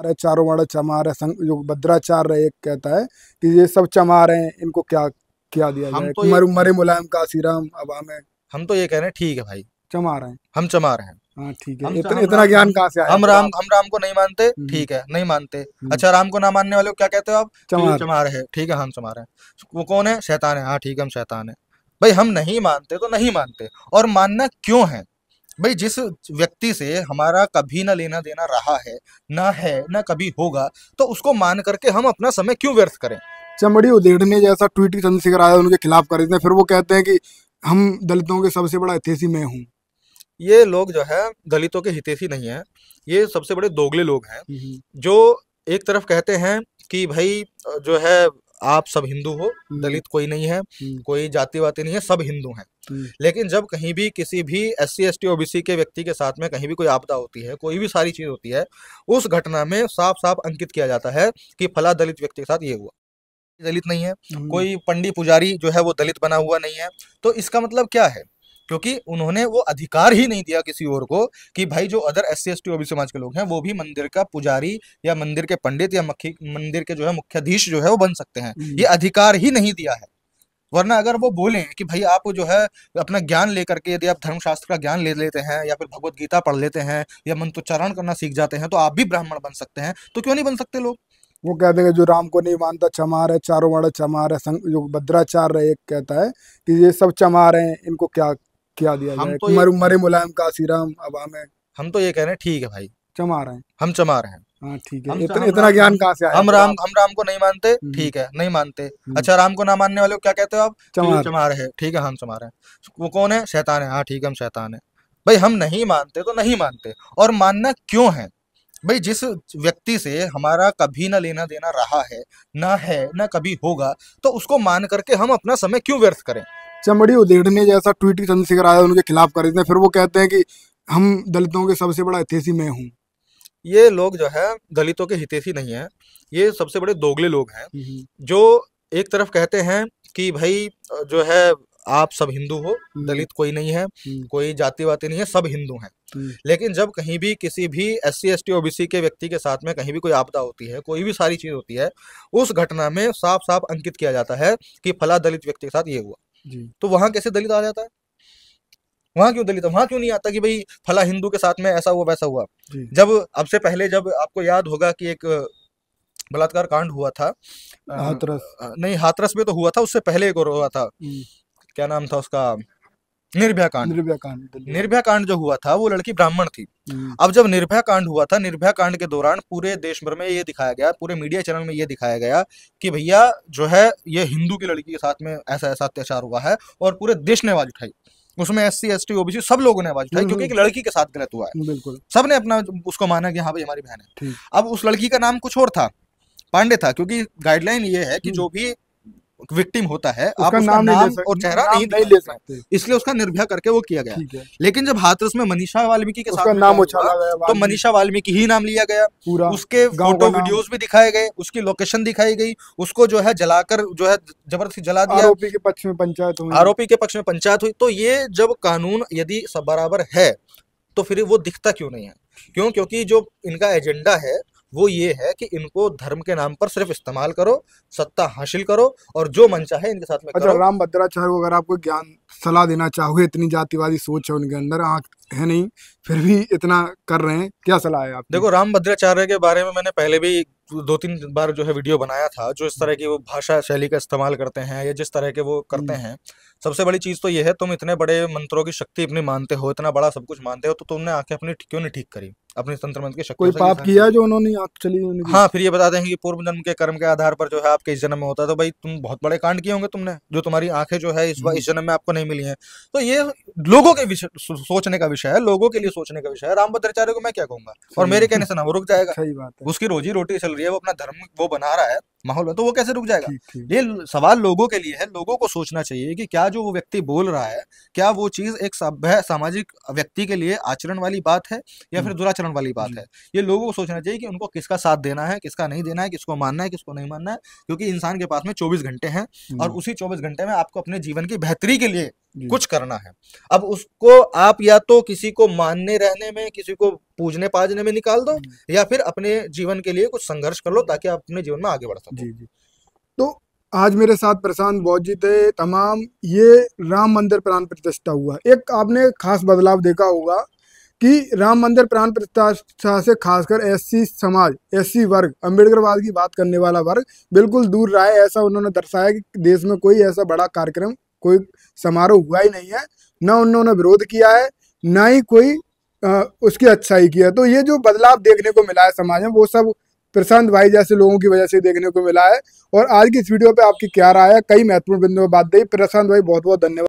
अरे चारों वर्ण चमार है जो भद्राचार्य एक कहता है कि ये सब चमार हैं इनको क्या क्या दिया जाए तो मर, मरे मुलायम काशीराम अवाम है हम तो ये कह रहे हैं ठीक है भाई चमार हैं हम चमार हैं हाँ ठीक है इतन, तो, इतना ज्ञान कहाँ से हम राम हम राम को नहीं मानते हम्म। ठीक है नहीं मानते हम्म। अच्छा राम को ना मानने वाले क्या कहते हो आप चमार चमार है ठीक है हम चमार हैं वो कौन है शैतान है हाँ ठीक है हम शैतान है भाई हम नहीं मानते तो नहीं मानते और मानना क्यों है भाई जिस व्यक्ति से हमारा कभी ना लेना देना रहा है ना है ना कभी होगा तो उसको मान करके हम अपना समय क्यों व्यर्थ करें चमड़ी उदेड़ने जैसा ट्वीट चंद्रशेखर आजाद उनके खिलाफ कर थे फिर वो कहते हैं कि हम दलितों के सबसे बड़ा हितेशी मैं हूँ ये लोग जो है दलितों के हितेशी नहीं है ये सबसे बड़े दोगले लोग हैं हम्म। जो एक तरफ कहते हैं कि भाई जो है आप सब हिंदू हो हम्म। दलित कोई नहीं है हम्म। कोई जाति वाति नहीं है सब हिंदू हैं हम्म। लेकिन जब कहीं भी किसी भी S C S T OBC के व्यक्ति के साथ में कहीं भी कोई आपदा होती है कोई भी सारी चीज होती है उस घटना में साफ साफ अंकित किया जाता है कि फला दलित व्यक्ति के साथ ये हुआ दलित नहीं है कोई पंडित पुजारी जो है वो दलित बना हुआ नहीं है तो इसका मतलब क्या है क्योंकि उन्होंने वो अधिकार ही नहीं दिया किसी और को कि भाई जो अदर एस सी एस समाज के लोग हैं वो भी मंदिर का पुजारी या मंदिर के पंडित या मंदिर के जो है मुख्याधीश जो है वो बन सकते हैं हम्म। ये अधिकार ही नहीं दिया है वरना अगर वो बोले कि भाई आप जो है अपना ज्ञान लेकर के यदि आप धर्मशास्त्र का ज्ञान ले लेते हैं या फिर भगवत गीता पढ़ लेते हैं या मंत्रोच्चारण करना सीख जाते हैं तो आप भी ब्राह्मण बन सकते हैं तो क्यों नहीं बन सकते लोग वो कहते हैं जो राम को नहीं मानता चमार है चारों वाड़ा चमार है जो भद्राचार्य एक कहता है कि ये सब चमार हैं इनको क्या क्या दिया हम तो मर, मरे मुलायम का सीराम अब हमें हम तो ये कह रहे हैं ठीक है भाई चमा रहे हैं हम चमा रहे हैं हाँ, ठीक है इतन, इतना ज्ञान कहाँ से हम राम हम राम को नहीं मानते हम्म। ठीक है नहीं मानते हम्म। अच्छा राम को ना मानने वाले क्या कहते हो आप चमा चमा रहे ठीक है हम चमा रहे हैं वो कौन है शैतान है हाँ ठीक है हम शैतान है भाई हम नहीं मानते तो नहीं मानते और मानना क्यों है भाई जिस व्यक्ति से हमारा कभी ना लेना देना रहा है ना है ना कभी होगा तो उसको मान करके हम अपना समय क्यों व्यर्थ करें चमड़ी उधेड़ने जैसा ट्वीट चंद्रशेखर आजाद उनके खिलाफ कर देते हैं फिर वो कहते हैं कि हम दलितों के सबसे बड़ा हितेशी मैं हूँ ये लोग जो है दलितों के हितेशी नहीं है ये सबसे बड़े दोगले लोग हैं हम्म, हम्म। जो एक तरफ कहते हैं कि भाई जो है आप सब हिंदू हो हम्म। दलित कोई नहीं है कोई वाति नहीं है सब हिंदू हैं लेकिन जब कहीं भी किसी भी S C S T OBC के व्यक्ति के साथ में कहीं भी कोई आपदा होती है कोई भी सारी चीज़ होती है उस घटना में साफ साफ अंकित किया जाता है कि फला दलित व्यक्ति के साथ ये हुआ जी तो वहां कैसे दलित आ जाता है वहाँ क्यों दलित वहां क्यों नहीं आता कि भाई फला हिंदू के साथ में ऐसा हुआ वैसा हुआ जब अब से पहले जब आपको याद होगा कि एक बलात्कार कांड हुआ था हाथरस नहीं हाथरस में तो हुआ था उससे पहले एक और हुआ था हम्म। क्या नाम था उसका निर्भया कांड निर्भया कांड निर्भया कांड जो हुआ था वो लड़की ब्राह्मण थी हम्म। अब जब निर्भया कांड हुआ था निर्भया कांड के दौरान पूरे देश भर में ये दिखाया गया पूरे मीडिया चैनल में ये दिखाया गया कि भैया जो है ये हिंदू की लड़की के साथ में ऐसा ऐसा अत्याचार हुआ है और पूरे देश ने आवाज उठाई उसमें S C S T OBC सब लोगों ने आवाज उठाई हम्म, क्योंकि हम्म। एक लड़की के साथ गलत हुआ है बिल्कुल सब ने अपना उसको माना कि हाँ भाई हमारी बहन है अब उस लड़की का नाम कुछ और था पांडे था क्योंकि गाइडलाइन ये है कि जो भी विक्टिम होता है आप उसका नाम, नाम और चेहरा नहीं, नहीं ले सकते इसलिए उसका निर्भया करके वो किया गया लेकिन जब हाथरस में मनीषा वाल्मीकि के साथ नाम उछाला गया तो मनीषा वाल्मीकि ही नाम लिया गया पूरा उसके फोटो वीडियोस भी दिखाए गए उसकी लोकेशन दिखाई गई उसको जो है जलाकर जो है जबरदस्ती जला दिया आरोपी के पक्ष में पंचायत हुई आरोपी के पक्ष में पंचायत हुई तो ये जब कानून यदि बराबर है तो फिर वो दिखता क्यों नहीं है क्यों क्योंकि जो इनका एजेंडा है वो ये है कि इनको धर्म के नाम पर सिर्फ इस्तेमाल करो सत्ता हासिल करो और जो मन चाहे इनके साथ में अच्छा राम भद्राचार्य को अगर आपको ज्ञान सलाह देना चाहोगे इतनी जातिवादी सोच है उनके अंदर आँख है नहीं फिर भी इतना कर रहे हैं क्या सलाह है आप देखो राम भद्राचार्य के बारे में मैंने पहले भी दो तीन बार जो है वीडियो बनाया था जो इस तरह की वो भाषा शैली का इस्तेमाल करते हैं या जिस तरह के वो करते हम्म। हैं सबसे बड़ी चीज़ तो ये है तुम इतने बड़े मंत्रों की शक्ति अपनी मानते हो इतना बड़ा सब कुछ मानते हो तो तुमने आंखें अपनी क्यों नहीं ठीक करी अपने तंत्र मंत्र के शक्ति कोई पाप किया जो उन्होंने एक्चुअली हाँ फिर ये बताते हैं कि पूर्व जन्म के कर्म के आधार पर जो है आपके इस जन्म में होता है तो भाई तुम बहुत बड़े कांड किए होंगे तुमने जो तुम्हारी आंखें जो है इस बार इस हम्म। जन्म में आपको नहीं मिली है तो ये लोगों के विषय सोचने का विषय है लोगों के लिए सोचने का विषय है राम भद्राचार्य को मैं क्या कहूंगा और मेरे कहने से ना वो रुक जाएगा सही बात है उसकी रोजी रोटी चल रही है वो अपना धर्म वो बना रहा है माहौल तो वो कैसे रुक जाएगा ये सवाल लोगों के लिए है लोगों को सोचना चाहिए कि क्या जो वो व्यक्ति बोल रहा है क्या वो चीज एक सभ्य सामाजिक व्यक्ति के लिए आचरण वाली बात है या फिर हम्म। दुराचरण वाली बात है ये लोगों को सोचना चाहिए कि उनको किसका साथ देना है किसका नहीं देना है किसको मानना है किसको नहीं मानना है क्योंकि इंसान के पास में चौबीस घंटे हैं और हम्म। उसी चौबीस घंटे में आपको अपने जीवन की बेहतरी के लिए कुछ करना है अब उसको आप या तो किसी को मानने रहने में किसी को पूजने पाजने में निकाल दो हम्म। या फिर अपने जीवन के लिए कुछ संघर्ष कर लो ताकि आप अपने जीवन में आगे बढ़ सको जी जी तो आज मेरे साथ प्रशांत बौद्ध जी थे तमाम ये राम मंदिर प्राण प्रतिष्ठा हुआ एक आपने खास बदलाव देखा होगा कि राम मंदिर प्राण प्रतिष्ठा से खासकर एससी समाज एससी वर्ग अंबेडकरवाद की बात करने वाला वर्ग बिल्कुल दूर रहा है ऐसा उन्होंने दर्शाया कि देश में कोई ऐसा बड़ा कार्यक्रम कोई समारोह हुआ ही नहीं है ना उन्होंने विरोध किया है ना ही कोई उसकी अच्छाई की है तो ये जो बदलाव देखने को मिला है समाज में वो सब प्रशांत भाई जैसे लोगों की वजह से देखने को मिला है और आज की इस वीडियो पे आपकी क्या राय है कई महत्वपूर्ण बिंदुओं बात दी प्रशांत भाई बहुत बहुत धन्यवाद